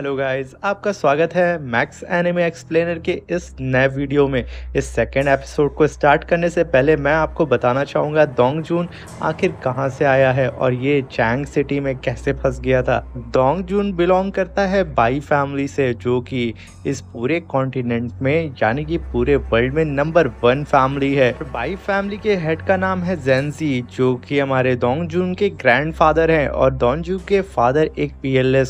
hello guys आपका स्वागत है मैक्स एनिमे एक्सप्लेनर के इस नए वीडियो में इस सेकेंड एपिसोड को स्टार्ट करने से पहले मैं आपको बताना चाहूँगा दोंग जून आखिर कहाँ से आया है और ये चैंग सिटी में कैसे फंस गया था दोंग जून बिलोंग करता है बाई फैमिली से जो कि इस पूरे कॉन्टिनेंट में यानी कि पूरे वर्ल्ड में नंबर वन फैमिली है बाई फैमिली के हेड का नाम है जेंसी जो कि हमारे दोंग जून के ग्रैंड फादर हैं और दोंग जून के फादर एक पी एल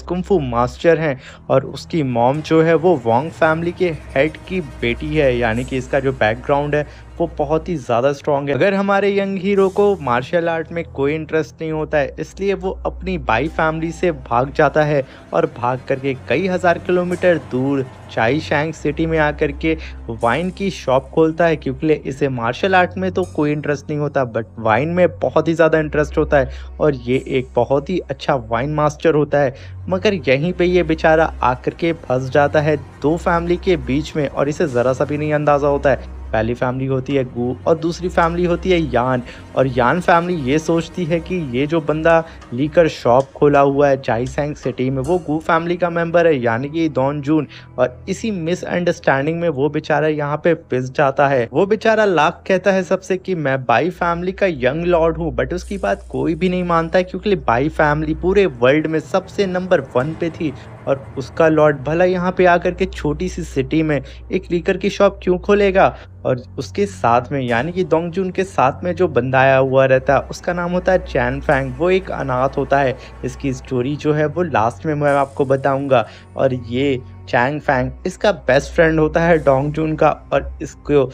मास्टर हैं हैं और उसकी मॉम जो है वो वॉन्ग फैमिली के हेड की बेटी है यानी कि इसका जो बैकग्राउंड है वो बहुत ही ज़्यादा स्ट्रॉन्ग है अगर हमारे यंग हीरो को मार्शल आर्ट में कोई इंटरेस्ट नहीं होता है इसलिए वो अपनी बाई फैमिली से भाग जाता है और भाग करके कई हज़ार किलोमीटर दूर चाई शैंग सिटी में आकर के वाइन की शॉप खोलता है क्योंकि इसे मार्शल आर्ट में तो कोई इंटरेस्ट नहीं होता बट वाइन में बहुत ही ज़्यादा इंटरेस्ट होता है और ये एक बहुत ही अच्छा वाइन मास्टर होता है मगर यहीं पे ये बेचारा आकर के फंस जाता है दो फैमिली के बीच में और इसे ज़रा सा भी नहीं अंदाज़ा होता है पहली फैमिली होती है गू और दूसरी फैमिली होती है यान और यान फैमिली ये सोचती है कि ये जो बंदा लीकर शॉप खोला हुआ है चाइसेंग सिटी में वो गू फैमिली का मेंबर है यानी कि डॉन जून और इसी मिसअंडरस्टैंडिंग में वो बेचारा यहाँ पे पिस जाता है वो बेचारा लाख कहता है सबसे कि मैं बाई फैमिली का यंग लॉर्ड हूँ बट उसकी बात कोई भी नहीं मानता है क्योंकि बाई फैमिली पूरे वर्ल्ड में सबसे नंबर वन पे थी और उसका लॉर्ड भला यहाँ पे आकर के छोटी सी सिटी में एक लीकर की शॉप क्यों खोलेगा और उसके साथ में यानी कि दोंग जून के साथ में जो बंदा आया हुआ रहता है उसका नाम होता है चैन फैंग वो एक अनाथ होता है इसकी स्टोरी जो है वो लास्ट में मैं आपको बताऊंगा और ये चैंग फैंग इसका बेस्ट फ्रेंड होता है डोंग जून का और इसको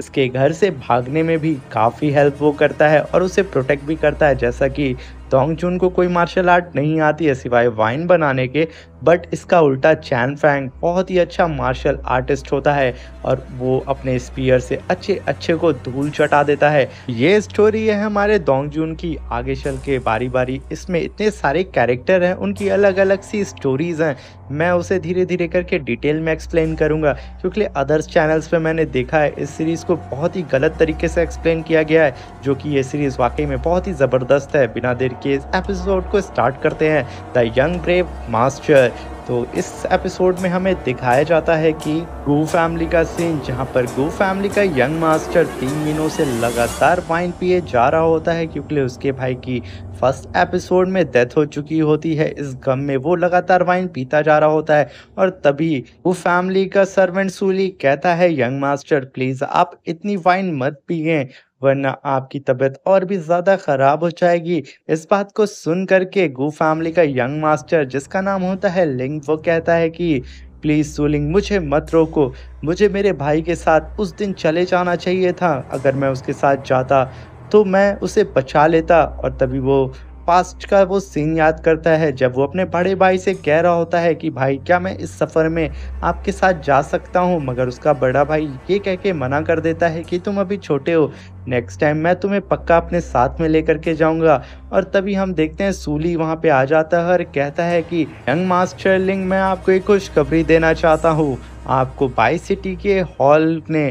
इसके घर से भागने में भी काफ़ी हेल्प वो करता है और उसे प्रोटेक्ट भी करता है जैसा कि तोंग चुन को कोई मार्शल आर्ट नहीं आती है सिवाय वाइन बनाने के बट इसका उल्टा चैन फैंग बहुत ही अच्छा मार्शल आर्टिस्ट होता है और वो अपने स्पीयर से अच्छे अच्छे को धूल चटा देता है ये स्टोरी है हमारे दोंग जून की आगे चल के बारी बारी इसमें इतने सारे कैरेक्टर हैं उनकी अलग अलग सी स्टोरीज हैं मैं उसे धीरे धीरे करके डिटेल में एक्सप्लेन करूँगा क्योंकि अदर्स चैनल्स पर मैंने देखा है इस सीरीज़ को बहुत ही गलत तरीके से एक्सप्लेन किया गया है जो कि ये सीरीज़ वाकई में बहुत ही ज़बरदस्त है बिना देर के इस एपिसोड को स्टार्ट करते हैं द यंग ब्रेव मास्टर तो इस एपिसोड में हमें दिखाया जाता है कि गू फैमिली का सीन जहां पर गू फैमिली का यंग मास्टर तीन दिनों से लगातार वाइन पिए जा रहा होता है क्योंकि उसके भाई की फर्स्ट एपिसोड में डेथ हो चुकी होती है इस गम में वो लगातार वाइन पीता जा रहा होता है और तभी वो फैमिली का सर्वेंट सूली कहता है यंग मास्टर प्लीज़ आप इतनी वाइन मत पिए वरना आपकी तबीयत और भी ज़्यादा ख़राब हो जाएगी इस बात को सुन करके गु फैमिली का यंग मास्टर जिसका नाम होता है लिंग वो कहता है कि प्लीज़ सोलिंग मुझे मत रोको मुझे मेरे भाई के साथ उस दिन चले जाना चाहिए था अगर मैं उसके साथ जाता तो मैं उसे बचा लेता और तभी वो पास्ट का वो सीन याद करता है जब वो अपने बड़े भाई से कह रहा होता है कि भाई क्या मैं इस सफ़र में आपके साथ जा सकता हूँ मगर उसका बड़ा भाई ये कह के मना कर देता है कि तुम अभी छोटे हो नेक्स्ट टाइम मैं तुम्हें पक्का अपने साथ में लेकर के जाऊंगा और तभी हम देखते हैं सूली वहाँ पे आ जाता है और कहता है कि यंग मास्टर लिंग मैं आपको एक खुशखबरी देना चाहता हूँ आपको बाई सिटी के हॉल ने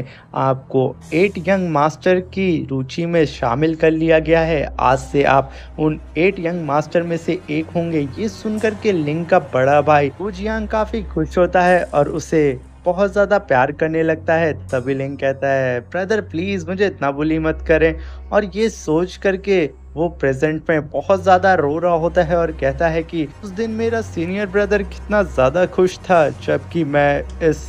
आपको एट यंग मास्टर की रुचि में शामिल कर लिया गया है आज से आप उन एट यंग मास्टर में से एक होंगे ये सुनकर के लिंग का बड़ा भाई यंग काफ़ी खुश होता है और उसे बहुत ज़्यादा प्यार करने लगता है तभी लिंक कहता है ब्रदर प्लीज़ मुझे इतना बुली मत करें और ये सोच करके वो प्रेजेंट में बहुत ज़्यादा रो रहा होता है और कहता है कि उस दिन मेरा सीनियर ब्रदर कितना ज़्यादा खुश था जबकि मैं इस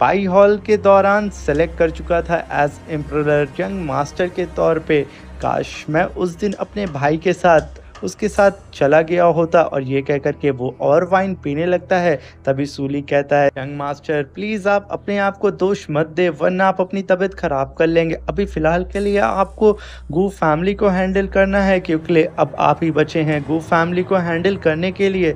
बाई हॉल के दौरान सेलेक्ट कर चुका था एज एम्प्रर यंग मास्टर के तौर पे काश मैं उस दिन अपने भाई के साथ उसके साथ चला गया होता और ये कहकर के वो और वाइन पीने लगता है तभी सूली कहता है यंग मास्टर प्लीज आप अपने आप को दोष मत दे वरना आप अपनी तबीयत खराब कर लेंगे अभी फिलहाल के लिए आपको गु फैमिली को हैंडल करना है क्योंकि अब आप ही बचे हैं गु फैमिली को हैंडल करने के लिए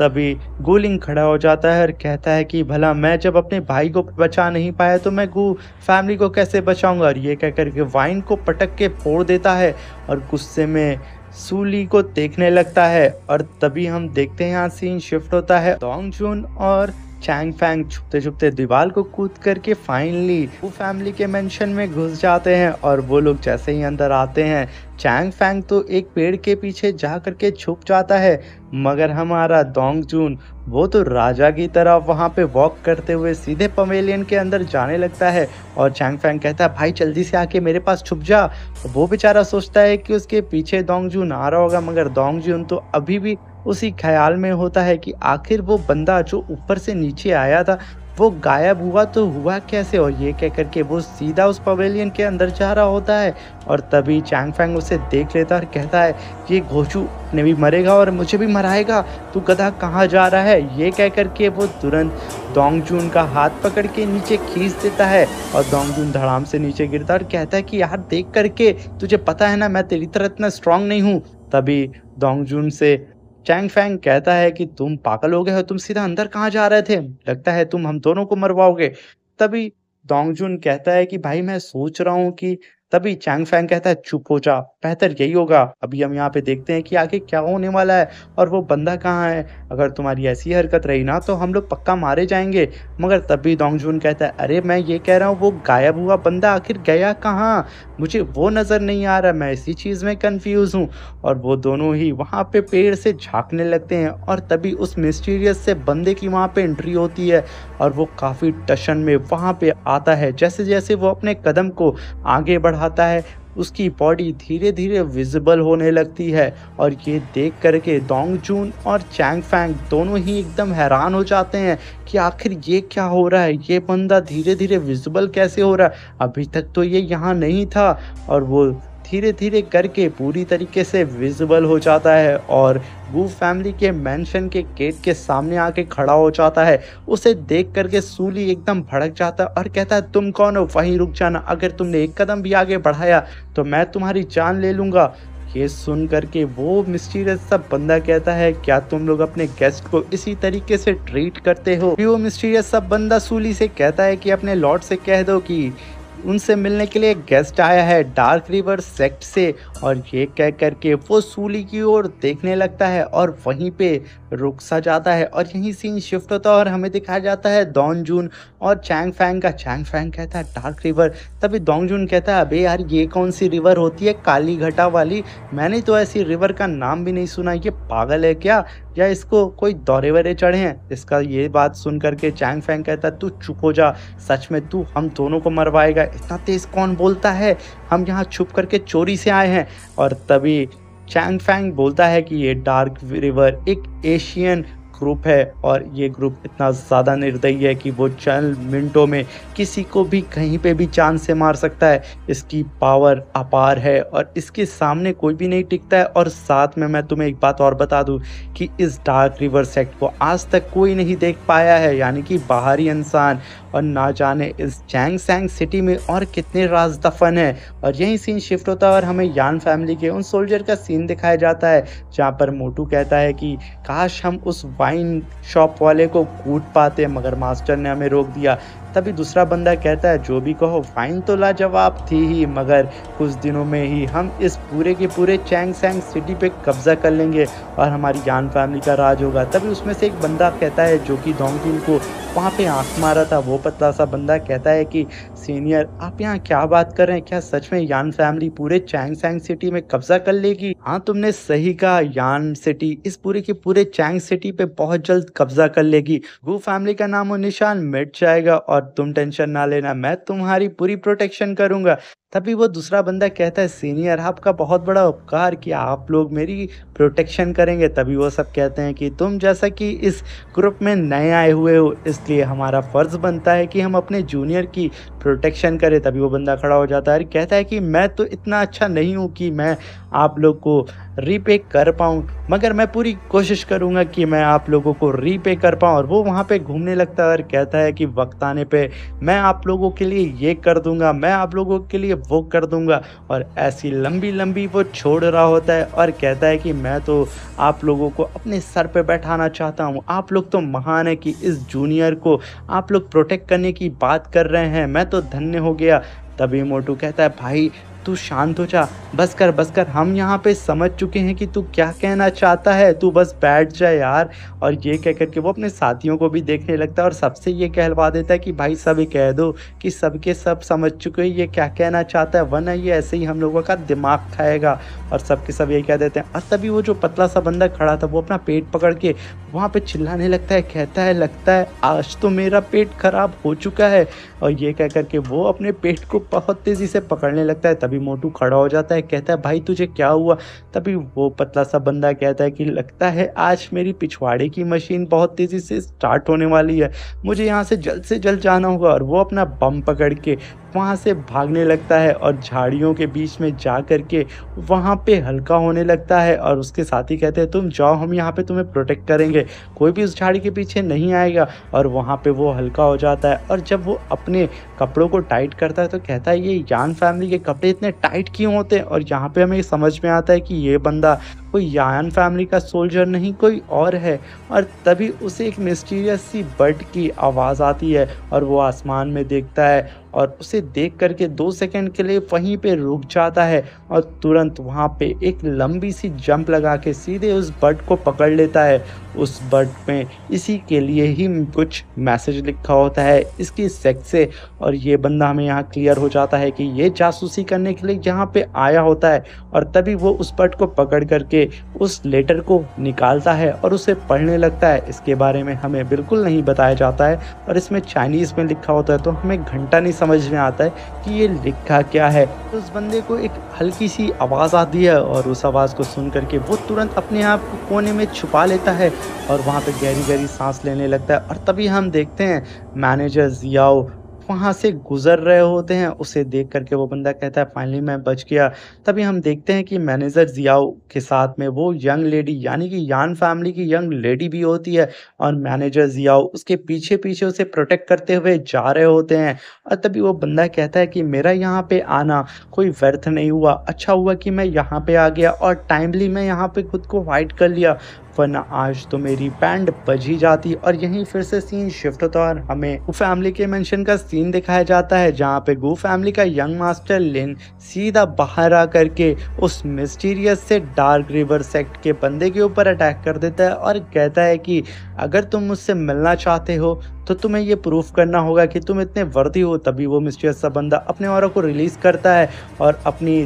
तभी गोलिंग खड़ा हो जाता है और कहता है कि भला मैं जब अपने भाई को बचा नहीं पाया तो मैं गु फैमिली को कैसे बचाऊंगा और ये कहकर के वाइन को पटक के फोड़ देता है और गुस्से में सूली को देखने लगता है और तभी हम देखते हैं यहाँ सीन शिफ्ट होता है डोंग जून और चैंग फैंग छुपते छुपते दीवार को कूद करके फाइनली वो फैमिली के मेंशन में घुस जाते हैं और वो लोग जैसे ही अंदर आते हैं चैंग फैंग तो एक पेड़ के पीछे जा करके छुप जाता है मगर हमारा दोंग जून वो तो राजा की तरह वहाँ पे वॉक करते हुए सीधे पवेलियन के अंदर जाने लगता है और चैंग फैंग कहता है भाई जल्दी से आके मेरे पास छुप जा वो बेचारा सोचता है कि उसके पीछे दोंग जून आ रहा होगा मगर दोंग जून तो अभी भी उसी ख्याल में होता है कि आखिर वो बंदा जो ऊपर से नीचे आया था वो गायब हुआ तो हुआ कैसे और ये कह करके वो सीधा उस पवेलियन के अंदर जा रहा होता है और तभी चैंग फैंग उसे देख लेता और कहता है ये घोचू ने भी मरेगा और मुझे भी मराएगा तू गधा कहाँ जा रहा है ये कह करके वो तुरंत डोंग का हाथ पकड़ के नीचे खींच देता है और डोंग जून धड़ाम से नीचे गिरता और कहता है कि यार देख करके तुझे पता है ना मैं तेरी तरह इतना स्ट्रांग नहीं हूँ तभी डोंग से चैंग फैंग कहता है कि तुम पागल हो गए हो तुम सीधा अंदर कहाँ जा रहे थे लगता है तुम हम दोनों को मरवाओगे तभी डोंगजुन कहता है कि भाई मैं सोच रहा हूँ कि तभी चैंग फैंग कहता है चुप हो जा बेहतर यही होगा अभी हम यहाँ पे देखते हैं कि आगे क्या होने वाला है और वो बंदा कहाँ है अगर तुम्हारी ऐसी हरकत रही ना तो हम लोग पक्का मारे जाएंगे मगर तब भी जून कहता है अरे मैं ये कह रहा हूँ वो गायब हुआ बंदा आखिर गया कहाँ मुझे वो नज़र नहीं आ रहा मैं इसी चीज़ में कन्फ्यूज़ हूँ और वो दोनों ही वहाँ पे पेड़ से झाँकने लगते हैं और तभी उस मिस्टीरियस से बंदे की वहाँ पर एंट्री होती है और वो काफ़ी टशन में वहाँ पर आता है जैसे जैसे वो अपने कदम को आगे बढ़ाता है उसकी बॉडी धीरे धीरे विजिबल होने लगती है और ये देख करके दोंग जून और चैंग फैंग दोनों ही एकदम हैरान हो जाते हैं कि आखिर ये क्या हो रहा है ये बंदा धीरे धीरे विजिबल कैसे हो रहा है अभी तक तो ये यहाँ नहीं था और वो धीरे धीरे करके पूरी तरीके से विजिबल हो जाता है और वो फैमिली के मेंशन के गेट के सामने आके खड़ा हो जाता है उसे देख करके सूली एकदम भड़क जाता है और कहता है तुम कौन हो वहीं रुक जाना अगर तुमने एक कदम भी आगे बढ़ाया तो मैं तुम्हारी जान ले लूँगा ये सुन करके वो मिस्टीरियस सा बंदा कहता है क्या तुम लोग अपने गेस्ट को इसी तरीके से ट्रीट करते हो वो मिस्टीरियस सा बंदा सूली से कहता है कि अपने लॉर्ड से कह दो कि उनसे मिलने के लिए गेस्ट आया है डार्क रिवर सेक्ट से और ये कह कर के वो सूली की ओर देखने लगता है और वहीं पे रुक सा जाता है और यहीं सीन शिफ्ट होता है और हमें दिखाया जाता है डॉन जून और चैंग फैंग का चैंग फैंग कहता है डार्क रिवर तभी डोंग जून कहता है अबे यार ये कौन सी रिवर होती है काली घटा वाली मैंने तो ऐसी रिवर का नाम भी नहीं सुना ये पागल है क्या या इसको कोई दौरे वरे चढ़े हैं इसका ये बात सुन करके चैंग फैंग कहता है तू चुप हो जा सच में तू हम दोनों को मरवाएगा इतना तेज़ कौन बोलता है हम यहाँ छुप करके चोरी से आए हैं और तभी चैंग फैंग बोलता है कि ये डार्क रिवर एक एशियन ग्रुप है और ये ग्रुप इतना ज़्यादा निर्दयी है कि वो चंद मिनटों में किसी को भी कहीं पे भी चांद से मार सकता है इसकी पावर अपार है और इसके सामने कोई भी नहीं टिकता है और साथ में मैं तुम्हें एक बात और बता दूं कि इस डार्क रिवर सेक्ट को आज तक कोई नहीं देख पाया है यानी कि बाहरी इंसान और ना जाने इस जैंग सैंग सिटी में और कितने राज दफन है और यही सीन शिफ्ट होता है और हमें यान फैमिली के उन सोल्जर का सीन दिखाया जाता है जहाँ पर मोटू कहता है कि काश हम उस वाइन शॉप वाले को कूट पाते मगर मास्टर ने हमें रोक दिया तभी दूसरा बंदा कहता है जो भी कहो फाइन तो लाजवाब थी ही मगर कुछ दिनों में ही हम इस पूरे के पूरे चैंग सैंग सिटी पे कब्जा कर लेंगे और हमारी जान फैमिली का राज होगा तभी उसमें से एक बंदा कहता है जो कि दोंगजुल को वहाँ पे आंख मारा था वो पतला सा बंदा कहता है कि सीनियर आप यहाँ क्या बात कर रहे हैं क्या सच में यान फैमिली पूरे चैंग सैंग सिटी में कब्जा कर लेगी हाँ तुमने सही कहा यान सिटी इस पूरे के पूरे चैंग सिटी पे बहुत जल्द कब्जा कर लेगी वो फैमिली का नामो निशान मिट जाएगा और और तुम टेंशन ना लेना मैं तुम्हारी पूरी प्रोटेक्शन करूंगा तभी वो दूसरा बंदा कहता है सीनियर आपका बहुत बड़ा उपकार कि आप लोग मेरी प्रोटेक्शन करेंगे तभी वो सब कहते हैं कि तुम जैसा कि इस ग्रुप में नए आए हुए हो इसलिए हमारा फ़र्ज़ बनता है कि हम अपने जूनियर की प्रोटेक्शन करें तभी वो बंदा खड़ा हो जाता है कहता है कि मैं तो इतना अच्छा नहीं हूँ कि मैं आप लोग को रीपे कर पाऊँ मगर मैं पूरी कोशिश करूँगा कि मैं आप लोगों को रीपे कर पाऊँ और वो वहाँ पे घूमने लगता है और कहता है कि वक्त आने पे मैं आप लोगों के लिए ये कर दूँगा मैं आप लोगों के लिए वो कर दूँगा और ऐसी लंबी लंबी वो छोड़ रहा होता है और कहता है कि मैं तो आप लोगों को अपने सर पर बैठाना चाहता हूँ आप लोग तो महान है कि इस जूनियर को आप लोग प्रोटेक्ट करने की बात कर रहे हैं मैं तो धन्य हो गया तभी मोटू कहता है भाई तू शांत हो जा बस कर बस कर हम यहाँ पे समझ चुके हैं कि तू क्या कहना चाहता है तू बस बैठ जा यार और ये कह के वो अपने साथियों को भी देखने लगता है और सबसे ये कहलवा देता है कि भाई ये कह दो कि सबके सब समझ चुके हैं ये क्या कहना चाहता है वरना ये ऐसे ही हम लोगों का दिमाग खाएगा और सबके सब ये कह देते हैं और तभी वो जो पतला सा बंदा खड़ा था वो अपना पेट पकड़ के वहाँ पे चिल्लाने लगता है कहता है लगता है आज तो मेरा पेट खराब हो चुका है और ये कह करके वो अपने पेट को बहुत तेज़ी से पकड़ने लगता है तभी मोटू खड़ा हो जाता है कहता है भाई तुझे क्या हुआ तभी वो पतला सा बंदा कहता है कि लगता है आज मेरी पिछवाड़े की मशीन बहुत तेज़ी से स्टार्ट होने वाली है मुझे यहाँ से जल्द से जल्द जाना होगा और वो अपना बम पकड़ के वहाँ से भागने लगता है और झाड़ियों के बीच में जा कर के वहाँ पे हल्का होने लगता है और उसके साथ ही कहते हैं तुम जाओ हम यहाँ पे तुम्हें प्रोटेक्ट करेंगे कोई भी उस झाड़ी के पीछे नहीं आएगा और वहाँ पे वो हल्का हो जाता है और जब वो अपने कपड़ों को टाइट करता है तो कहता है ये यान फैमिली के कपड़े इतने टाइट क्यों होते हैं और यहाँ पे हमें समझ में आता है कि ये बंदा कोई यान फैमिली का सोल्जर नहीं कोई और है और तभी उसे एक मिस्टीरियस सी बर्ड की आवाज़ आती है और वो आसमान में देखता है और उसे देख करके दो सेकंड के लिए वहीं पे रुक जाता है और तुरंत वहाँ पे एक लंबी सी जंप लगा के सीधे उस बर्ड को पकड़ लेता है उस बर्ड में इसी के लिए ही कुछ मैसेज लिखा होता है इसकी सेक्स से और ये बंदा हमें यहाँ क्लियर हो जाता है कि ये जासूसी करने के लिए यहाँ पे आया होता है और तभी वो उस बर्ड को पकड़ करके उस लेटर को निकालता है और उसे पढ़ने लगता है इसके बारे में हमें बिल्कुल नहीं बताया जाता है और इसमें चाइनीज़ में लिखा होता है तो हमें घंटा नहीं समझ में आता है कि ये लिखा क्या है तो उस बंदे को एक हल्की सी आवाज़ आती है और उस आवाज़ को सुन करके वो तुरंत अपने आप को कोने में छुपा लेता है और वहाँ पे गहरी गहरी सांस लेने लगता है और तभी हम देखते हैं मैनेजर जियाओ वहाँ से गुजर रहे होते हैं उसे देख करके वो बंदा कहता है फाइनली मैं बच गया तभी हम देखते हैं कि मैनेजर जियाओ के साथ में वो यंग लेडी यानी कि यान फैमिली की यंग लेडी भी होती है और मैनेजर जियाओ उसके पीछे पीछे उसे प्रोटेक्ट करते हुए जा रहे होते हैं और तभी वो बंदा कहता है कि मेरा यहाँ पे आना कोई व्यर्थ नहीं हुआ अच्छा हुआ कि मैं यहाँ पर आ गया और टाइमली मैं यहाँ पर खुद को वाइट कर लिया वरना आज तो मेरी पैंट ही जाती और यहीं फिर से सीन शिफ्ट होता और हमें फैमिली के मेंशन का सीन दिखाया जाता है जहाँ पे गो फैमिली का यंग मास्टर लिन सीधा बाहर आ करके उस मिस्टीरियस से डार्क रिवर सेक्ट के बंदे के ऊपर अटैक कर देता है और कहता है कि अगर तुम मुझसे मिलना चाहते हो तो तुम्हें ये प्रूफ करना होगा कि तुम इतने वर्दी हो तभी वो मिस्टीरियस सा बंदा अपने और को रिलीज़ करता है और अपनी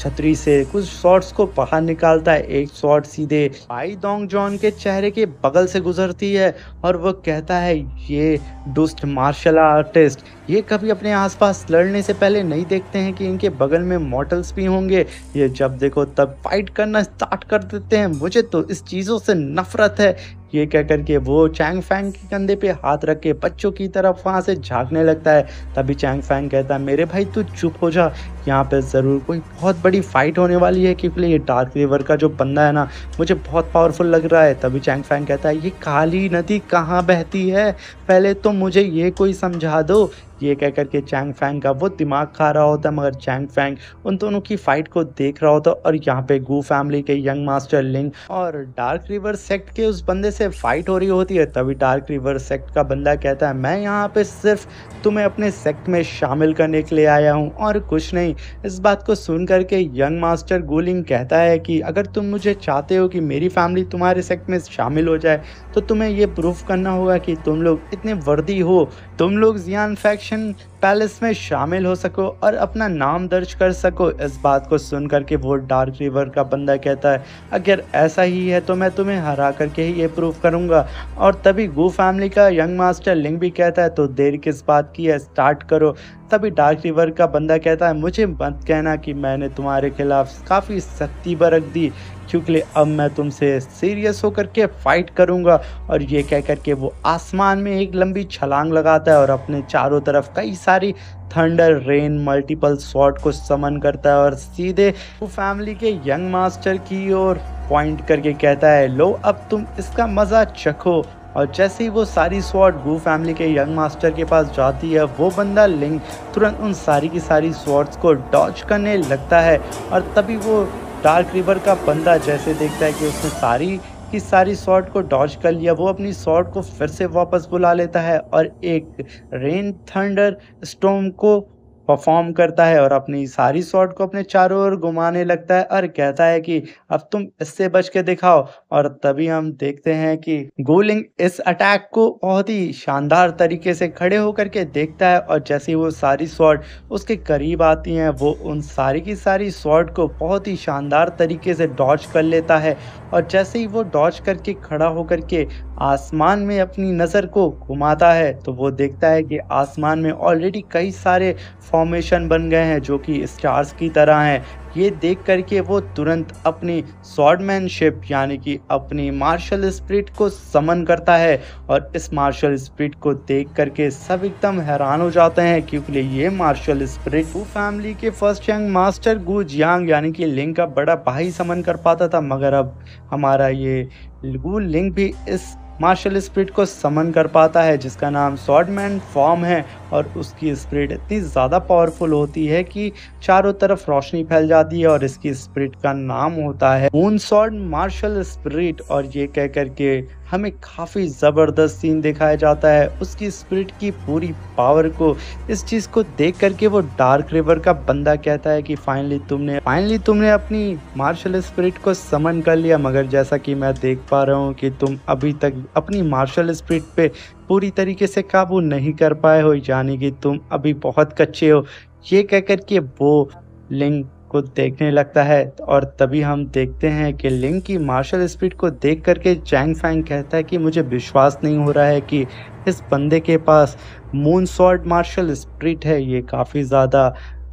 छतरी से कुछ शॉट्स को बाहर निकालता है एक शॉट सीधे भाई दोंग जॉन के चेहरे के बगल से गुजरती है और वह कहता है ये दुष्ट मार्शल आर्टिस्ट ये कभी अपने आसपास लड़ने से पहले नहीं देखते हैं कि इनके बगल में मॉडल्स भी होंगे ये जब देखो तब फाइट करना स्टार्ट कर देते हैं मुझे तो इस चीज़ों से नफरत है ये कह करके वो चैंग फैंग के कंधे पे हाथ रख के बच्चों की तरफ वहाँ से झांकने लगता है तभी चैंग फैंग कहता है मेरे भाई तू चुप हो जा यहाँ पे ज़रूर कोई बहुत बड़ी फाइट होने वाली है क्योंकि ये डार्क रिवर का जो बंदा है ना मुझे बहुत पावरफुल लग रहा है तभी चैंग फैंग कहता है ये काली नदी कहाँ बहती है पहले तो मुझे ये कोई समझा दो ये कह करके चैंग फैंग का वो दिमाग खा रहा होता है मगर चैंग फैंग उन दोनों की फाइट को देख रहा होता और यहाँ पे गू फैमिली के यंग मास्टर लिंग और डार्क रिवर सेक्ट के उस बंदे से फाइट हो रही होती है तभी डार्क रिवर सेक्ट का बंदा कहता है मैं यहाँ पे सिर्फ तुम्हें अपने सेक्ट में शामिल करने के लिए आया हूँ और कुछ नहीं इस बात को सुन करके यंग मास्टर गोलिंग कहता है कि अगर तुम मुझे चाहते हो कि मेरी फैमिली तुम्हारे सेक्ट में शामिल हो जाए तो तुम्हें ये प्रूफ करना होगा कि तुम लोग इतने वर्दी हो तुम लोग जियान फैक्शन सिलेक्शन पैलेस में शामिल हो सको और अपना नाम दर्ज कर सको इस बात को सुन करके वो डार्क रिवर का बंदा कहता है अगर ऐसा ही है तो मैं तुम्हें हरा करके ही ये प्रूव करूँगा और तभी गु फैमिली का यंग मास्टर लिंग भी कहता है तो देर किस बात की है स्टार्ट करो तभी डार्क रिवर का बंदा कहता है मुझे मत कहना कि मैंने तुम्हारे खिलाफ काफ़ी सख्ती बरक दी क्योंकि अब मैं तुमसे सीरियस होकर के फाइट करूंगा और ये कह करके वो आसमान में एक लंबी छलांग लगाता है और अपने चारों तरफ कई सारी थंडर रेन मल्टीपल शॉट को समन करता है और सीधे वो फैमिली के यंग मास्टर की ओर पॉइंट करके कहता है लो अब तुम इसका मज़ा चखो और जैसे ही वो सारी स्वॉट गू फैमिली के यंग मास्टर के पास जाती है वो बंदा लिंग तुरंत उन सारी की सारी स्वॉट्स को डॉच करने लगता है और तभी वो डार्क रिवर का बंदा जैसे देखता है कि उसने सारी की सारी शॉट को डॉज कर लिया वो अपनी शॉट को फिर से वापस बुला लेता है और एक रेन थंडर स्टोम को परफॉर्म करता है और अपनी सारी शॉट को अपने चारों ओर घुमाने लगता है और कहता है कि अब तुम इससे बच के दिखाओ और तभी हम देखते हैं कि गोलिंग इस अटैक को बहुत ही शानदार तरीके से खड़े होकर के देखता है और जैसे वो सारी शॉट उसके करीब आती हैं वो उन सारी की सारी शॉट को बहुत ही शानदार तरीके से डॉच कर लेता है और जैसे ही वो डॉच करके खड़ा होकर के आसमान में अपनी नज़र को घुमाता है तो वो देखता है कि आसमान में ऑलरेडी कई सारे फॉर्मेशन बन गए हैं जो कि स्टार्स की तरह हैं ये देख करके वो तुरंत अपनी शॉर्डमैनशिप यानी कि अपनी मार्शल स्प्रिट को समन करता है और इस मार्शल स्प्रिट को देख करके सब एकदम हैरान हो जाते हैं क्योंकि ये मार्शल स्प्रिट वो फैमिली के first young master Gu Jiang यानी कि लिंग का बड़ा भाई समन कर पाता था मगर अब हमारा ये गु लिंग भी इस मार्शल स्प्रिट को समन कर पाता है जिसका नाम सॉर्डमैन फॉर्म है और उसकी स्प्रिट इतनी ज़्यादा पावरफुल होती है कि चारों तरफ रोशनी फैल जाती है और इसकी स्प्रिट का नाम होता है मून सॉर्ड मार्शल स्प्रिट और ये कह करके हमें काफ़ी ज़बरदस्त सीन दिखाया जाता है उसकी स्प्रिट की पूरी पावर को इस चीज़ को देख करके वो डार्क रिवर का बंदा कहता है कि फाइनली तुमने फाइनली तुमने अपनी मार्शल स्प्रिट को समन कर लिया मगर जैसा कि मैं देख पा रहा हूँ कि तुम अभी तक अपनी मार्शल स्प्रिट पे पूरी तरीके से काबू नहीं कर पाए हो यानी कि तुम अभी बहुत कच्चे हो ये कह कर के वो लिंक को देखने लगता है और तभी हम देखते हैं कि लिंक की मार्शल स्पीड को देख करके चैंग फैंग कहता है कि मुझे विश्वास नहीं हो रहा है कि इस बंदे के पास मून शॉर्ट मार्शल स्प्रिट है ये काफ़ी ज़्यादा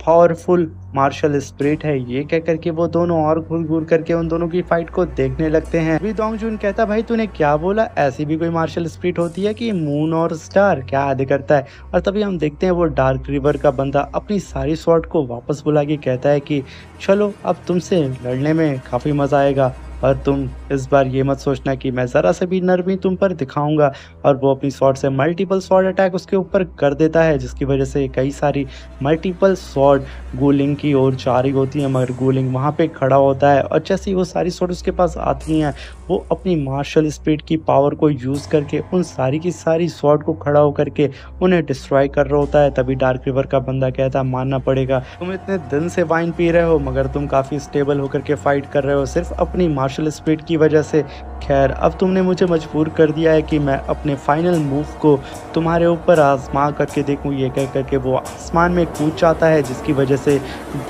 पावरफुल मार्शल स्प्रिट है ये कह करके वो दोनों और घूर घूर करके उन दोनों की फाइट को देखने लगते हैं अभी दोंग जून कहता भाई तूने क्या बोला ऐसी भी कोई मार्शल स्प्रिट होती है कि मून और स्टार क्या आदि करता है और तभी हम देखते हैं वो डार्क रिवर का बंदा अपनी सारी शॉट को वापस बुला के कहता है कि चलो अब तुमसे लड़ने में काफ़ी मज़ा आएगा और तुम इस बार ये मत सोचना कि मैं ज़रा से भी नरमी तुम पर दिखाऊंगा और वो अपनी शॉट से मल्टीपल शॉट अटैक उसके ऊपर कर देता है जिसकी वजह से कई सारी मल्टीपल शॉट गोलिंग की ओर जारी होती है मगर गोलिंग वहाँ पर खड़ा होता है और जैसे ही वो सारी शॉट उसके पास आती हैं वो अपनी मार्शल स्पीड की पावर को यूज़ करके उन सारी की सारी शॉट को खड़ा होकर के उन्हें डिस्ट्रॉय कर रहा होता है तभी डार्क रिवर का बंदा कहता है मानना पड़ेगा तुम इतने दिन से वाइन पी रहे हो मगर तुम काफ़ी स्टेबल होकर के फाइट कर रहे हो सिर्फ अपनी मार्शल स्पीड की वजह से खैर अब तुमने मुझे मजबूर कर दिया है कि मैं अपने फाइनल मूव को तुम्हारे ऊपर आजमा करके देखूं ये कह कर के वो आसमान में कूद जाता है जिसकी वजह से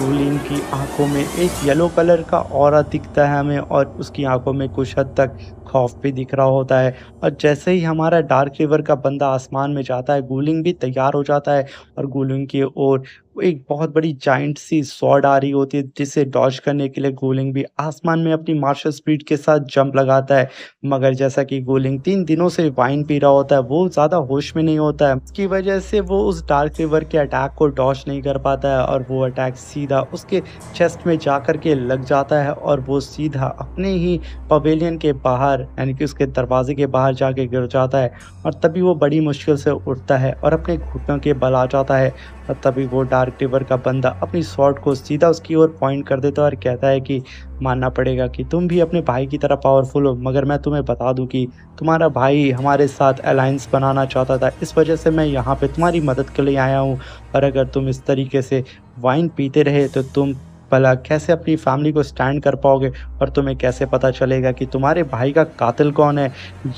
गुलिन की आंखों में एक येलो कलर का और दिखता है हमें और उसकी आंखों में कुछ हद तक खौफ भी दिख रहा होता है और जैसे ही हमारा डार्क रिवर का बंदा आसमान में जाता है गूलिंग भी तैयार हो जाता है और गूलिंग की ओर एक बहुत बड़ी जाइंट सी स्वॉर्ड आ रही होती है जिसे डॉज करने के लिए गोलिंग भी आसमान में अपनी मार्शल स्पीड के साथ जंप लगाता है मगर जैसा कि गोलिंग तीन दिनों से वाइन पी रहा होता है वो ज़्यादा होश में नहीं होता है इसकी वजह से वो उस डार्क रिवर के अटैक को डॉज नहीं कर पाता है और वो अटैक सीधा उसके चेस्ट में जा कर के लग जाता है और वो सीधा अपने ही पवेलियन के बाहर यानी कि उसके दरवाजे के बाहर जाके गिर जाता है और तभी वो बड़ी मुश्किल से उठता है और अपने घुटनों के बल आ जाता है तभी वो डार्क टिवर का बंदा अपनी शॉट को सीधा उसकी ओर पॉइंट कर देता है और कहता है कि मानना पड़ेगा कि तुम भी अपने भाई की तरह पावरफुल हो मगर मैं तुम्हें बता दूं कि तुम्हारा भाई हमारे साथ अलायंस बनाना चाहता था इस वजह से मैं यहाँ पे तुम्हारी मदद के लिए आया हूँ और अगर तुम इस तरीके से वाइन पीते रहे तो तुम भला कैसे अपनी फैमिली को स्टैंड कर पाओगे और तुम्हें कैसे पता चलेगा कि तुम्हारे भाई का कातिल कौन है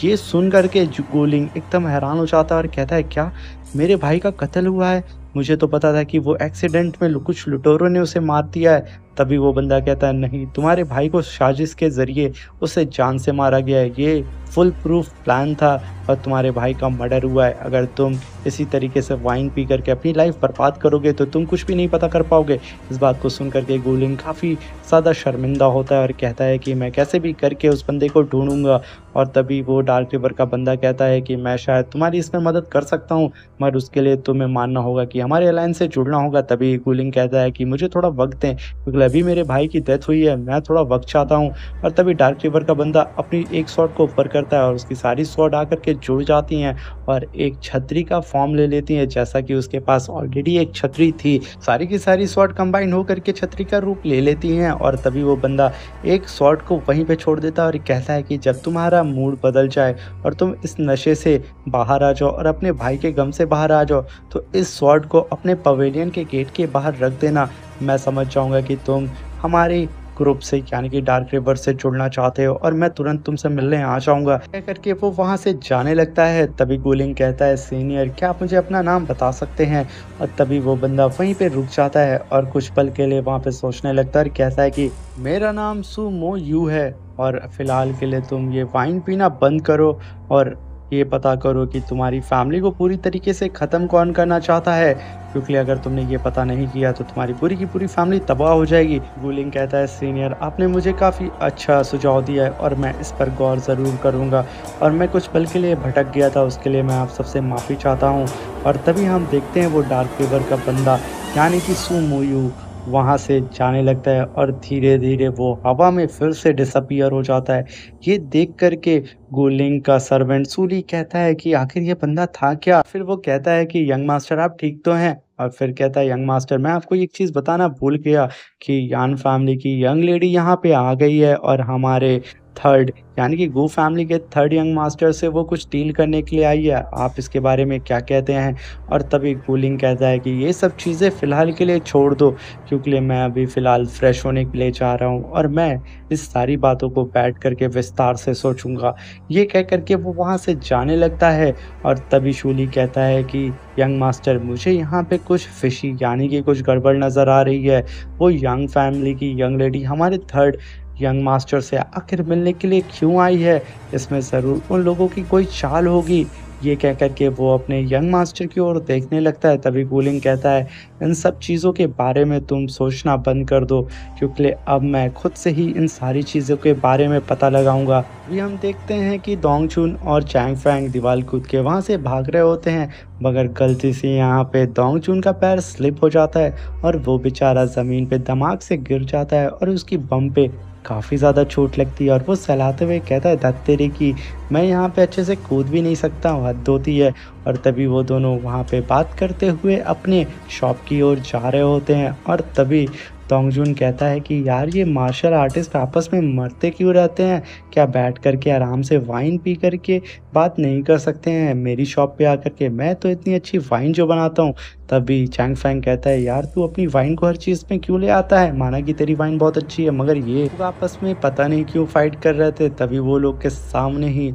ये सुन करके गोलिंग एकदम हैरान हो जाता है और कहता है क्या मेरे भाई का कत्ल हुआ है मुझे तो पता था कि वो एक्सीडेंट में कुछ लुटोरों ने उसे मार दिया है तभी वो बंदा कहता है नहीं तुम्हारे भाई को साजिश के ज़रिए उसे जान से मारा गया है ये फुल प्रूफ प्लान था और तुम्हारे भाई का मर्डर हुआ है अगर तुम इसी तरीके से वाइन पी करके अपनी लाइफ बर्बाद करोगे तो तुम कुछ भी नहीं पता कर पाओगे इस बात को सुन करके गोलिन काफ़ी ज़्यादा शर्मिंदा होता है और कहता है कि मैं कैसे भी करके उस बंदे को ढूंढूंगा और तभी वो डार्क रिवर का बंदा कहता है कि मैं शायद तुम्हारी इसमें मदद कर सकता हूँ मगर उसके लिए तुम्हें मानना होगा कि हमारे अलायंस से जुड़ना होगा तभी गोलिंग कहता है कि मुझे थोड़ा वक्त दें क्योंकि अभी मेरे भाई की डेथ हुई है मैं थोड़ा वक्त चाहता हूँ और तभी डार्क रिवर का बंदा अपनी एक शॉट को ऊपर कर करता है और उसकी सारी स्वॉर्ड आकर के जुड़ जाती हैं और एक छतरी का फॉर्म ले लेती हैं जैसा कि उसके पास ऑलरेडी एक छतरी थी सारी की सारी स्वॉर्ड कंबाइन होकर के छतरी का रूप ले लेती हैं और तभी वो बंदा एक शॉर्ट को वहीं पर छोड़ देता है और कहता है कि जब तुम्हारा मूड बदल जाए और तुम इस नशे से बाहर आ जाओ और अपने भाई के गम से बाहर आ जाओ तो इस शॉर्ट को अपने पवेलियन के गेट के बाहर रख देना मैं समझ जाऊँगा कि तुम हमारी ग्रुप से यानी कि डार्क रिवर से जुड़ना चाहते हो और मैं तुरंत तुमसे मिलने आ जाऊंगा क्या करके वो वहाँ से जाने लगता है तभी गोलिंग कहता है सीनियर क्या आप मुझे अपना नाम बता सकते हैं और तभी वो बंदा वहीं पे रुक जाता है और कुछ पल के लिए वहाँ पे सोचने लगता है और कहता है की मेरा नाम सुमो यू है और फिलहाल के लिए तुम ये वाइन पीना बंद करो और ये पता करो कि तुम्हारी फैमिली को पूरी तरीके से ख़त्म कौन करना चाहता है क्योंकि अगर तुमने ये पता नहीं किया तो तुम्हारी पूरी की पूरी फैमिली तबाह हो जाएगी गुलिंग कहता है सीनियर आपने मुझे काफ़ी अच्छा सुझाव दिया है और मैं इस पर गौर ज़रूर करूँगा और मैं कुछ पल के लिए भटक गया था उसके लिए मैं आप सबसे माफ़ी चाहता हूँ और तभी हम देखते हैं वो डार्क फेवर का बंदा यानी कि सू मोयू वहाँ से जाने लगता है और धीरे धीरे वो हवा में फिर से डिसअपियर हो जाता है ये देख कर के गोलिंग का सर्वेंट सूली कहता है कि आखिर ये बंदा था क्या फिर वो कहता है कि यंग मास्टर आप ठीक तो हैं और फिर कहता है यंग मास्टर मैं आपको एक चीज़ बताना भूल गया कि यान फैमिली की यंग लेडी यहाँ पे आ गई है और हमारे थर्ड यानी कि गु फैमिली के थर्ड यंग मास्टर से वो कुछ डील करने के लिए आई है आप इसके बारे में क्या कहते हैं और तभी गुलिंग कहता है कि ये सब चीज़ें फ़िलहाल के लिए छोड़ दो क्योंकि मैं अभी फ़िलहाल फ्रेश होने के लिए जा रहा हूँ और मैं इस सारी बातों को बैठ करके विस्तार से सोचूंगा ये कह करके वो वहाँ से जाने लगता है और तभी शूली कहता है कि यंग मास्टर मुझे यहाँ पे कुछ फिशी यानी कि कुछ गड़बड़ नज़र आ रही है वो यंग फैमिली की यंग लेडी हमारे थर्ड यंग मास्टर से आखिर मिलने के लिए क्यों आई है इसमें ज़रूर उन लोगों की कोई चाल होगी ये कह कर के वो अपने यंग मास्टर की ओर देखने लगता है तभी कूलिंग कहता है इन सब चीज़ों के बारे में तुम सोचना बंद कर दो क्योंकि अब मैं खुद से ही इन सारी चीज़ों के बारे में पता लगाऊंगा अभी हम देखते हैं कि डोंग चुन और चैंग फैंग दीवाल कूद के वहाँ से भाग रहे होते हैं मगर गलती से यहाँ पे डोंग चुन का पैर स्लिप हो जाता है और वो बेचारा ज़मीन पे दमाग से गिर जाता है और उसकी बम पे काफ़ी ज़्यादा चोट लगती है और वो सहलाते हुए कहता है दत्ते तेरे की मैं यहाँ पे अच्छे से कूद भी नहीं सकता हूँ हद होती है और तभी वो दोनों वहाँ पे बात करते हुए अपने शॉप की ओर जा रहे होते हैं और तभी तोंगजून कहता है कि यार ये मार्शल आर्टिस्ट आपस में मरते क्यों रहते हैं क्या बैठ कर के आराम से वाइन पी करके बात नहीं कर सकते हैं मेरी शॉप पे आकर के मैं तो इतनी अच्छी वाइन जो बनाता हूँ तभी चैंग फैंग कहता है यार तू अपनी वाइन को हर चीज़ में क्यों ले आता है माना कि तेरी वाइन बहुत अच्छी है मगर ये लोग आपस में पता नहीं क्यों फाइट कर रहे थे तभी वो लोग के सामने ही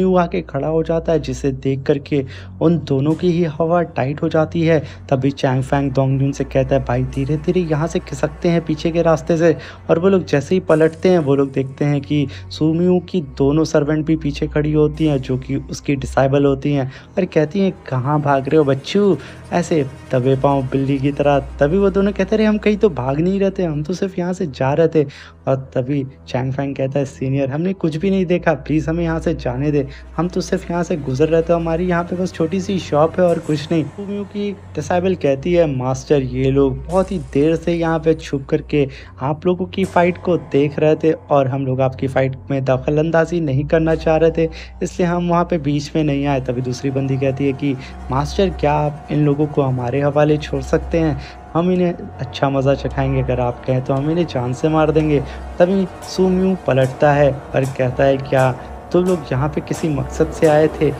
यू आके खड़ा हो जाता है जिसे देख करके उन दोनों की ही हवा टाइट हो जाती है तभी चैंग फैंग दोंगजून से कहता है भाई धीरे धीरे यहाँ से खिसक भागते हैं पीछे के रास्ते से और वो लोग जैसे ही पलटते हैं वो लोग देखते हैं कि सुमियों की दोनों सर्वेंट भी पीछे खड़ी होती हैं जो कि उसकी डिसाइबल होती हैं और कहती हैं कहाँ भाग रहे हो बच्चू ऐसे दबे पाँव बिल्ली की तरह तभी वो दोनों कहते रहे हम कहीं तो भाग नहीं रहते हम तो सिर्फ यहाँ से जा रहे थे और तभी चैंग फैंग कहता है सीनियर हमने कुछ भी नहीं देखा प्लीज़ हमें यहाँ से जाने दे हम तो सिर्फ यहाँ से गुजर रहे थे हमारी यहाँ पे बस छोटी सी शॉप है और कुछ नहीं फूमियो की तसाबिल कहती है मास्टर ये लोग बहुत ही देर से यहाँ पे छुप करके आप लोगों की फ़ाइट को देख रहे थे और हम लोग आपकी फ़ाइट में अंदाजी नहीं करना चाह रहे थे इसलिए हम वहाँ पर बीच में नहीं आए तभी दूसरी बंदी कहती है कि मास्टर क्या आप इन लोगों को हमारे हवाले छोड़ सकते हैं हम इन्हें अच्छा मज़ा चखाएंगे अगर आप कहें तो हम इन्हें जान से मार देंगे तभी सुमयू पलटता है और कहता है क्या तो लोग यहाँ पे किसी मकसद से आए थे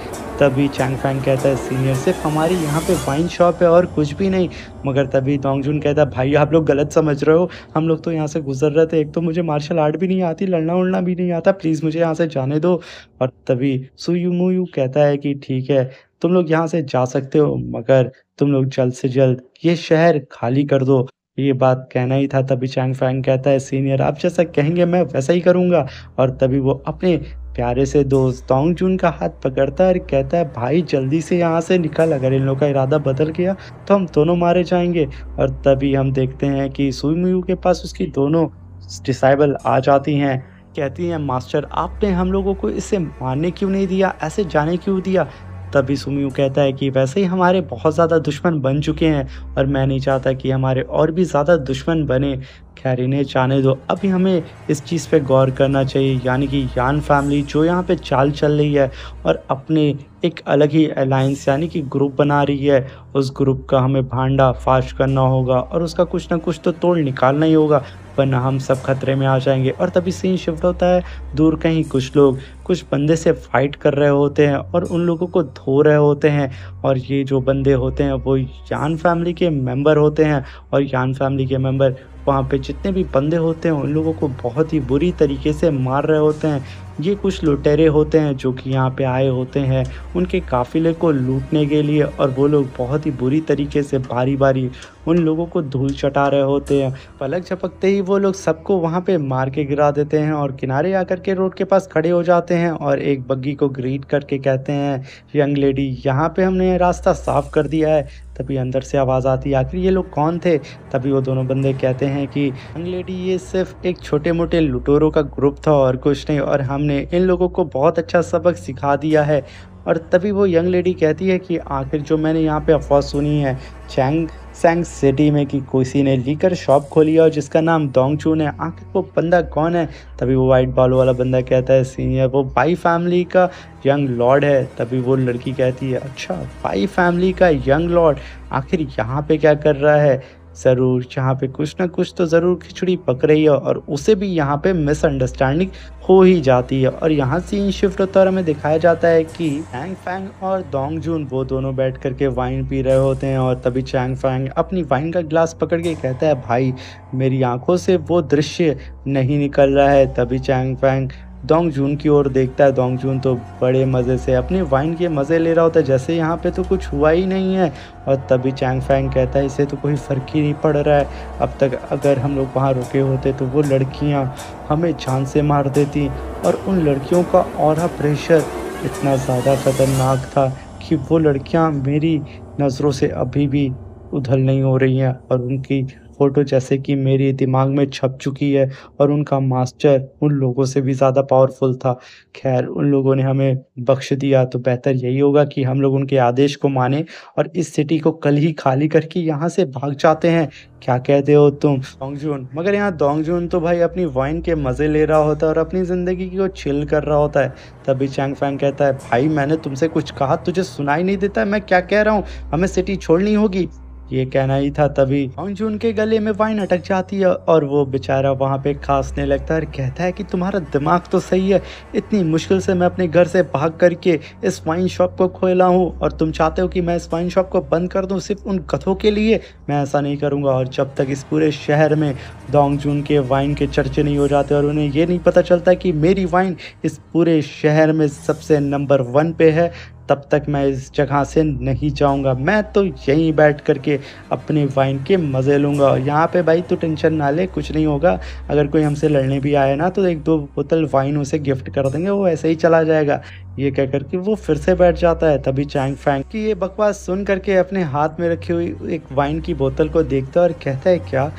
तभी चैंग फैंग कहता है सीनियर सिर्फ हमारी यहाँ पे वाइन शॉप है और कुछ भी नहीं मगर तभी डोंगजून कहता है भाई आप लोग गलत समझ रहे हो हम लोग तो यहाँ से गुजर रहे थे एक तो मुझे मार्शल आर्ट भी नहीं आती लड़ना उड़ना भी नहीं आता प्लीज़ मुझे यहाँ से जाने दो और तभी सुयू मुयू कहता है कि ठीक है तुम लोग यहाँ से जा सकते हो मगर तुम लोग जल्द से जल्द ये शहर खाली कर दो ये बात कहना ही था तभी चैंग फैंग कहता है सीनियर आप जैसा कहेंगे मैं वैसा ही करूँगा और तभी वो अपने प्यारे से दोस्त तोंग जून का हाथ पकड़ता है और कहता है भाई जल्दी से यहाँ से निकल अगर इन लोगों का इरादा बदल गया तो हम दोनों मारे जाएंगे और तभी हम देखते हैं कि सुईमयू के पास उसकी दोनों डिसाइबल आ जाती हैं कहती हैं मास्टर आपने हम लोगों को इसे मारने क्यों नहीं दिया ऐसे जाने क्यों दिया तभी सुमियो कहता है कि वैसे ही हमारे बहुत ज़्यादा दुश्मन बन चुके हैं और मैं नहीं चाहता कि हमारे और भी ज़्यादा दुश्मन बने खैर इन्हें जाने दो अभी हमें इस चीज़ पे गौर करना चाहिए यानी कि यान फैमिली जो यहाँ पे चाल चल रही है और अपने एक अलग ही अलाइंस यानी कि ग्रुप बना रही है उस ग्रुप का हमें भांडा फाश करना होगा और उसका कुछ ना कुछ तो तोड़ निकालना ही होगा वरना हम सब खतरे में आ जाएंगे और तभी सीन शिफ्ट होता है दूर कहीं कुछ लोग कुछ बंदे से फाइट कर रहे होते हैं और उन लोगों को धो रहे होते हैं और ये जो बंदे होते हैं वो यान फैमिली के मेम्बर होते हैं और यान फैमिली के मेम्बर वहाँ पे जितने भी बंदे होते हैं उन लोगों को बहुत ही बुरी तरीके से मार रहे होते हैं ये कुछ लुटेरे होते हैं जो कि यहाँ पे आए होते हैं उनके काफ़िले को लूटने के लिए और वो लोग बहुत ही बुरी तरीके से बारी बारी उन लोगों को धूल चटा रहे होते हैं पलक झपकते ही वो लोग सबको वहाँ पे मार के गिरा देते हैं और किनारे आकर के रोड के पास खड़े हो जाते हैं और एक बग्घी को ग्रीट करके कहते हैं यंग लेडी यहाँ पर हमने रास्ता साफ कर दिया है तभी अंदर से आवाज़ आती है आखिर ये लोग कौन थे तभी वो दोनों बंदे कहते हैं कि यंग लेडी ये सिर्फ एक छोटे मोटे लुटोरों का ग्रुप था और कुछ नहीं और हम तुमने इन लोगों को बहुत अच्छा सबक सिखा दिया है और तभी वो यंग लेडी कहती है कि आखिर जो मैंने यहाँ पे अफवाह सुनी है चैंग सेंग सिटी में कि कोसी ने लीकर शॉप खोली और जिसका नाम डोंगचून है आखिर वो बंदा कौन है तभी वो वाइट बाल वाला बंदा कहता है सीनियर वो बाई फैमिली का यंग लॉर्ड है तभी वो लड़की कहती है अच्छा बाई फैमिली का यंग लॉर्ड आखिर यहाँ पे क्या कर रहा है ज़रूर यहाँ पे कुछ ना कुछ तो ज़रूर खिचड़ी पक रही है और उसे भी यहाँ पे मिसअंडरस्टैंडिंग हो ही जाती है और यहाँ सीन शिफ्ट होता है हमें दिखाया जाता है कि चैंग फैंग और दोंग जून वो दोनों बैठ करके वाइन पी रहे होते हैं और तभी चैंग फैंग अपनी वाइन का ग्लास पकड़ के कहता है भाई मेरी आंखों से वो दृश्य नहीं निकल रहा है तभी चैंग फैंग दोंग जून की ओर देखता है दोंग जून तो बड़े मज़े से अपनी वाइन के मज़े ले रहा होता है जैसे यहाँ पे तो कुछ हुआ ही नहीं है और तभी चैंग फैंग कहता है इसे तो कोई फ़र्क ही नहीं पड़ रहा है अब तक अगर हम लोग वहाँ रुके होते तो वो लड़कियाँ हमें जान से मार देती और उन लड़कियों का और हाँ प्रेशर इतना ज़्यादा ख़तरनाक था कि वो लड़कियाँ मेरी नज़रों से अभी भी उधल नहीं हो रही हैं और उनकी फ़ोटो जैसे कि मेरे दिमाग में छप चुकी है और उनका मास्टर उन लोगों से भी ज़्यादा पावरफुल था खैर उन लोगों ने हमें बख्श दिया तो बेहतर यही होगा कि हम लोग उनके आदेश को माने और इस सिटी को कल ही खाली करके यहाँ से भाग जाते हैं क्या कहते हो तुम डोंगजून मगर यहाँ डोंगजून तो भाई अपनी वाइन के मज़े ले रहा होता है और अपनी ज़िंदगी को चिल कर रहा होता है तभी चैंग फैंग कहता है भाई मैंने तुमसे कुछ कहा तुझे सुनाई नहीं देता मैं क्या कह रहा हूँ हमें सिटी छोड़नी होगी ये कहना ही था तभी अंजुन के गले में वाइन अटक जाती है और वो बेचारा वहाँ पे खांसने लगता है और कहता है कि तुम्हारा दिमाग तो सही है इतनी मुश्किल से मैं अपने घर से भाग करके इस वाइन शॉप को खोला हूँ और तुम चाहते हो कि मैं इस वाइन शॉप को बंद कर दूँ सिर्फ उन गथों के लिए मैं ऐसा नहीं करूँगा और जब तक इस पूरे शहर में जून के वाइन के चर्चे नहीं हो जाते और उन्हें ये नहीं पता चलता कि मेरी वाइन इस पूरे शहर में सबसे नंबर वन पे है तब तक मैं इस जगह से नहीं जाऊंगा मैं तो यहीं बैठ करके अपने वाइन के मज़े लूँगा और यहाँ पे भाई तो टेंशन ना ले कुछ नहीं होगा अगर कोई हमसे लड़ने भी आए ना तो एक दो बोतल वाइन उसे गिफ्ट कर देंगे वो ऐसे ही चला जाएगा ये कह करके वो फिर से बैठ जाता है तभी चैंग फैंग की ये बकवास सुन करके अपने हाथ में रखी हुई एक वाइन की बोतल को देखता है और कहता है क्या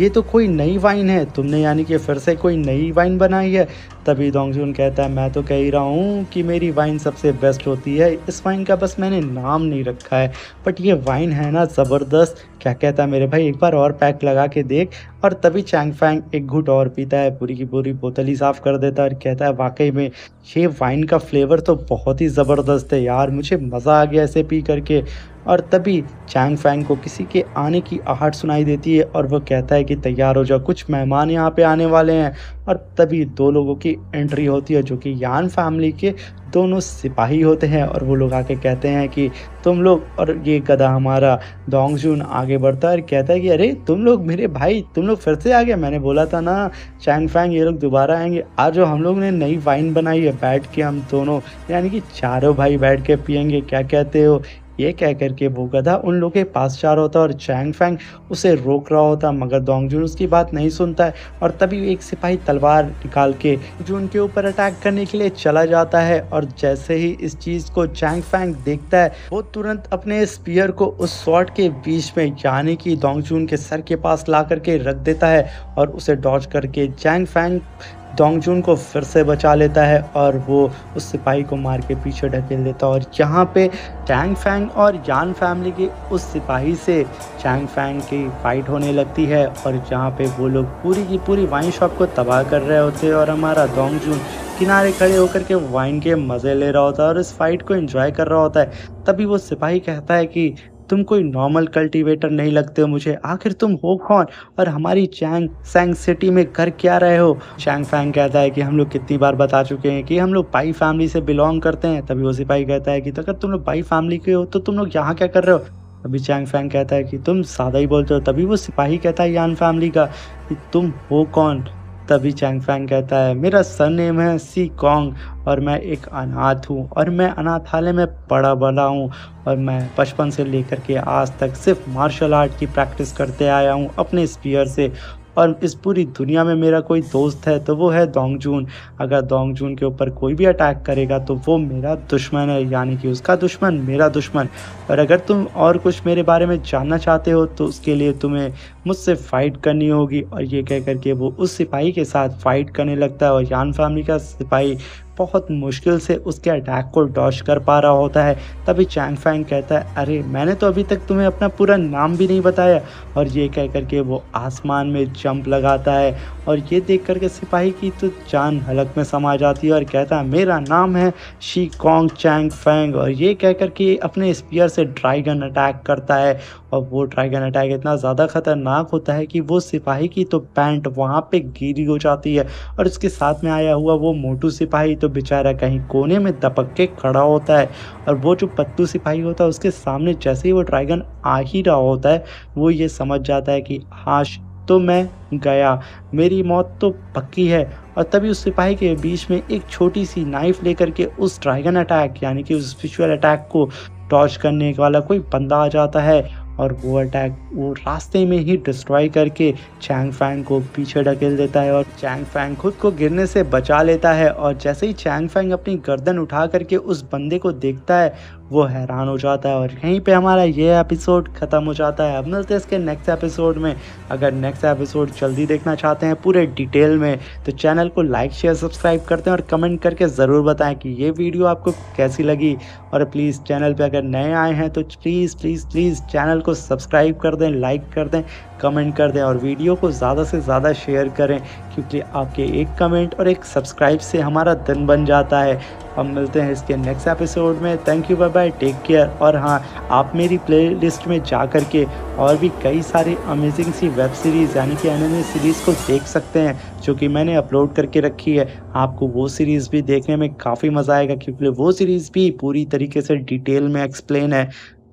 ये तो कोई नई वाइन है तुमने यानी कि फिर से कोई नई वाइन बनाई है तभी दोंगजून कहता है मैं तो कह ही रहा हूँ कि मेरी वाइन सबसे बेस्ट होती है इस वाइन का बस मैंने नाम नहीं रखा है बट ये वाइन है ना ज़बरदस्त क्या कहता है मेरे भाई एक बार और पैक लगा के देख और तभी चैंग फैंग एक घुट और पीता है पूरी की पूरी बोतल ही साफ़ कर देता है और कहता है वाकई में ये वाइन का फ्लेवर तो बहुत ही ज़बरदस्त है यार मुझे मज़ा आ गया ऐसे पी करके और तभी चैंग फैंग को किसी के आने की आहट सुनाई देती है और वह कहता है कि तैयार हो जाओ कुछ मेहमान यहाँ पे आने वाले हैं और तभी दो लोगों की एंट्री होती है जो कि यान फैमिली के दोनों सिपाही होते हैं और वो लोग आके कहते हैं कि तुम लोग और ये गधा हमारा दोंग जून आगे बढ़ता है और कहता है कि अरे तुम लोग मेरे भाई तुम लोग फिर से आ गए मैंने बोला था ना चैंग फैंग ये लोग दोबारा आएंगे आज जो हम लोग ने नई वाइन बनाई है बैठ के हम दोनों यानी कि चारों भाई बैठ के पियेंगे क्या कहते हो ये कहकर के वो गधा उन लोगों के पास जा रहा होता और चैंग फैंग उसे रोक रहा होता मगर जून उसकी बात नहीं सुनता है और तभी एक सिपाही तलवार निकाल के जो उनके ऊपर अटैक करने के लिए चला जाता है और जैसे ही इस चीज़ को चैंग फैंग देखता है वो तुरंत अपने स्पीयर को उस शॉट के बीच में यानी कि जून के सर के पास ला करके रख देता है और उसे डॉच करके चैंग फैंग दोंगजून को फिर से बचा लेता है और वो उस सिपाही को मार के पीछे ढकेल देता है और यहाँ पे चैंग फैंग और जान फैमिली के उस सिपाही से चैंग फैंग की फाइट होने लगती है और जहाँ पे वो लोग पूरी की पूरी वाइन शॉप को तबाह कर रहे होते हैं और हमारा दोंगजून किनारे खड़े होकर के वाइन के मज़े ले रहा होता है और इस फाइट को इन्जॉय कर रहा होता है तभी वो सिपाही कहता है कि तुम कोई नॉर्मल कल्टीवेटर नहीं लगते हो मुझे आखिर तुम हो कौन और हमारी चैंग सैंग सिटी में कर क्या रहे हो चैंग फैंग कहता है कि हम लोग कितनी बार बता चुके हैं कि हम लोग पाई फैमिली से बिलोंग करते हैं तभी वो सिपाही कहता है कि तो अगर तुम लोग पाई फैमिली के हो तो तुम लोग यहाँ क्या कर रहे हो तभी चैंग फैंग कहता है कि तुम सादा ही बोलते हो तभी वो सिपाही कहता है यान फैमिली का कि तुम हो कौन तभी चैंग फैंग कहता है मेरा सरनेम है सी कॉन्ग और मैं एक अनाथ हूँ और मैं अनाथालय में पड़ा बड़ा हूँ और मैं बचपन से लेकर के आज तक सिर्फ मार्शल आर्ट की प्रैक्टिस करते आया हूँ अपने स्पीयर से और इस पूरी दुनिया में मेरा कोई दोस्त है तो वो है दोंग जून अगर दोंग जून के ऊपर कोई भी अटैक करेगा तो वो मेरा दुश्मन है यानी कि उसका दुश्मन मेरा दुश्मन और अगर तुम और कुछ मेरे बारे में जानना चाहते हो तो उसके लिए तुम्हें मुझसे फ़ाइट करनी होगी और ये कह करके वो उस सिपाही के साथ फ़ाइट करने लगता है और यान फैमिली का सिपाही बहुत मुश्किल से उसके अटैक को डॉश कर पा रहा होता है तभी चैंग फैंग कहता है अरे मैंने तो अभी तक तुम्हें अपना पूरा नाम भी नहीं बताया और ये कह करके वो आसमान में जंप लगाता है और ये देख करके सिपाही की तो जान हलक में समा जाती है और कहता है मेरा नाम है शी कॉन्ग चैंग फैंग और ये कह करके अपने स्पीयर से ड्राइगन अटैक करता है और वो ड्राइगन अटैक इतना ज़्यादा खतरनाक खतरनाक होता है कि वो सिपाही की तो पैंट वहाँ पे गिरी हो जाती है और उसके साथ में आया हुआ वो मोटू सिपाही तो बेचारा कहीं कोने में दपक के खड़ा होता है और वो जो पत्तू सिपाही होता है उसके सामने जैसे ही वो ड्रैगन आ ही रहा होता है वो ये समझ जाता है कि हाश तो मैं गया मेरी मौत तो पक्की है और तभी उस सिपाही के बीच में एक छोटी सी नाइफ लेकर के उस ड्रैगन अटैक यानी कि उस विचुअल अटैक को टॉर्च करने वाला कोई बंदा आ जाता है और वो अटैक वो रास्ते में ही डिस्ट्रॉय करके चैंग फैंग को पीछे ढकेल देता है और चैंग फैंग खुद को गिरने से बचा लेता है और जैसे ही चैंग फैंग अपनी गर्दन उठा करके उस बंदे को देखता है वो हैरान हो जाता है और यहीं पे हमारा ये एपिसोड ख़त्म हो जाता है अब मिलते हैं इसके नेक्स्ट एपिसोड में अगर नेक्स्ट एपिसोड जल्दी देखना चाहते हैं पूरे डिटेल में तो चैनल को लाइक शेयर सब्सक्राइब करते हैं और कमेंट करके ज़रूर बताएं कि ये वीडियो आपको कैसी लगी और प्लीज़ चैनल पर अगर नए आए हैं तो प्लीज़ प्लीज़ प्लीज़ चैनल को सब्सक्राइब कर दें लाइक कर दें कमेंट कर दें और वीडियो को ज़्यादा से ज़्यादा शेयर करें क्योंकि आपके एक कमेंट और एक सब्सक्राइब से हमारा दिन बन जाता है हम मिलते हैं इसके नेक्स्ट एपिसोड में thank you bye bye take care और हाँ आप मेरी प्लेलिस्ट में जा कर के और भी कई सारी अमेजिंग सी वेब सीरीज़ यानी कि एनिमे सीरीज़ को देख सकते हैं जो कि मैंने अपलोड करके रखी है आपको वो सीरीज़ भी देखने में काफ़ी मज़ा आएगा क्योंकि वो सीरीज़ भी पूरी तरीके से डिटेल में एक्सप्लेन है